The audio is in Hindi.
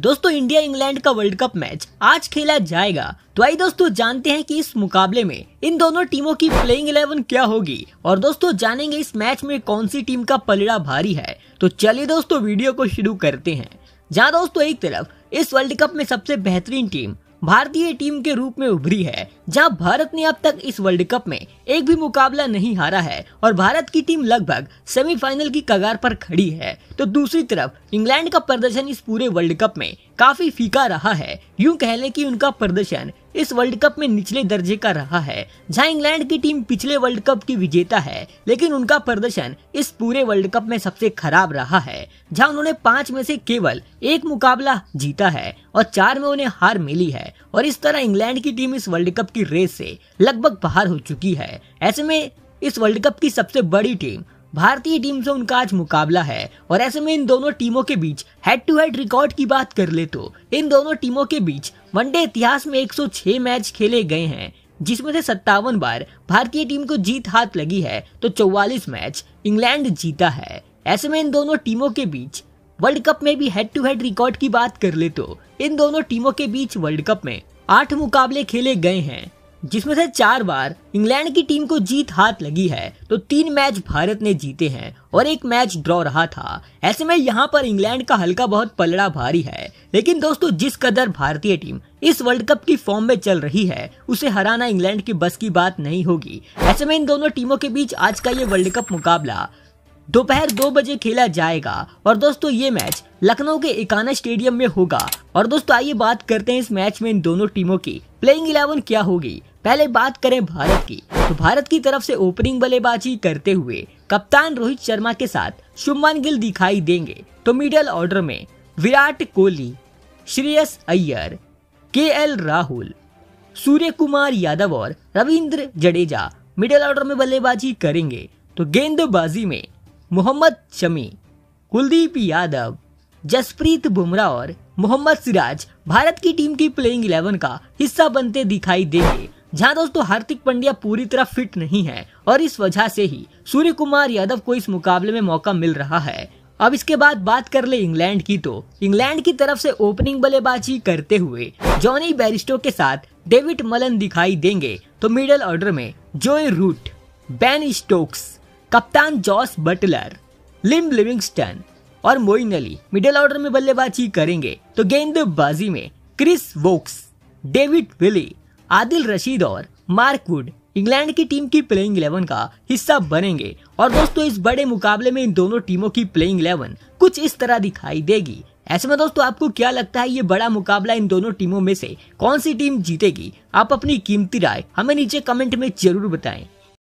दोस्तों इंडिया इंग्लैंड का वर्ल्ड कप मैच आज खेला जाएगा तो आई दोस्तों जानते हैं कि इस मुकाबले में इन दोनों टीमों की प्लेइंग इलेवन क्या होगी और दोस्तों जानेंगे इस मैच में कौन सी टीम का पलड़ा भारी है तो चलिए दोस्तों वीडियो को शुरू करते हैं जहाँ दोस्तों एक तरफ इस वर्ल्ड कप में सबसे बेहतरीन टीम भारतीय टीम के रूप में उभरी है जहां भारत ने अब तक इस वर्ल्ड कप में एक भी मुकाबला नहीं हारा है और भारत की टीम लगभग सेमीफाइनल की कगार पर खड़ी है तो दूसरी तरफ इंग्लैंड का प्रदर्शन इस पूरे वर्ल्ड कप में काफी फीका रहा है यूं कह लें कि उनका प्रदर्शन इस वर्ल्ड कप में निचले दर्जे का रहा है जहां इंग्लैंड की टीम पिछले वर्ल्ड कप की विजेता है लेकिन उनका प्रदर्शन इस पूरे वर्ल्ड कप में सबसे खराब रहा है जहां उन्होंने पांच में से केवल एक मुकाबला जीता है और चार में उन्हें हार मिली है और इस तरह इंग्लैंड की टीम इस वर्ल्ड कप की रेस से लगभग बाहर हो चुकी है ऐसे में इस वर्ल्ड कप की सबसे बड़ी टीम भारतीय टीम से उनका आज मुकाबला है और ऐसे में इन दोनों टीमों के बीच हेड टू हेड रिकॉर्ड की बात कर ले तो इन दोनों टीमों के बीच वनडे इतिहास में 106 मैच खेले गए हैं जिसमें से सत्तावन बार भारतीय टीम को जीत हाथ लगी है तो 44 मैच इंग्लैंड जीता है ऐसे में इन दोनों टीमों के बीच वर्ल्ड कप में भी हेड टू हेड रिकॉर्ड की बात कर ले तो इन दोनों टीमों के बीच वर्ल्ड कप में आठ मुकाबले खेले गए हैं जिसमें से चार बार इंग्लैंड की टीम को जीत हाथ लगी है तो तीन मैच भारत ने जीते हैं और एक मैच ड्रॉ रहा था ऐसे में यहाँ पर इंग्लैंड का हल्का बहुत पलड़ा भारी है लेकिन दोस्तों जिस कदर भारतीय टीम इस वर्ल्ड कप की फॉर्म में चल रही है उसे हराना इंग्लैंड की बस की बात नहीं होगी ऐसे में इन दोनों टीमों के बीच आज का ये वर्ल्ड कप मुकाबला दोपहर दो बजे खेला जाएगा और दोस्तों ये मैच लखनऊ के इकाना स्टेडियम में होगा और दोस्तों आइए बात करते हैं इस मैच में इन दोनों टीमों की प्लेइंग इलेवन क्या होगी पहले बात करें भारत की तो भारत की तरफ से ओपनिंग बल्लेबाजी करते हुए कप्तान रोहित शर्मा के साथ शुभमन गिल दिखाई देंगे तो मिडल ऑर्डर में Virat Kohli Shreyas Iyer K L Rahul Suryakumar Yadav और रविंद्र जडेजा मिडिल ऑर्डर में बल्लेबाजी करेंगे तो गेंदबाजी में मोहम्मद शमी कुलदीप यादव जसप्रीत बुमराह और मोहम्मद सिराज भारत की टीम की प्लेइंग इलेवन का हिस्सा बनते दिखाई देंगे जहां दोस्तों हार्दिक पंड्या पूरी तरह फिट नहीं है और इस वजह से ही सूर्य कुमार यादव को इस मुकाबले में मौका मिल रहा है अब इसके बाद बात कर ले इंग्लैंड की तो इंग्लैंड की तरफ से ओपनिंग बल्लेबाजी करते हुए जॉनी बैरिस्टो के साथ डेविड मलन दिखाई देंगे तो मिडल ऑर्डर में जोए रूट बैन स्टोक्स कप्तान जॉस बटलर लिम लिविंगस्टन और मोइन अली मिडल ऑर्डर में बल्लेबाजी करेंगे तो गेंदबाजी में Chris Woakes David Willey Adil Rashid और मार्क वुड इंग्लैंड की टीम की प्लेइंग इलेवन का हिस्सा बनेंगे और दोस्तों इस बड़े मुकाबले में इन दोनों टीमों की प्लेइंग इलेवन कुछ इस तरह दिखाई देगी ऐसे में दोस्तों आपको क्या लगता है ये बड़ा मुकाबला इन दोनों टीमों में से कौन सी टीम जीतेगी आप अपनी कीमती राय हमें नीचे कमेंट में जरूर बताएं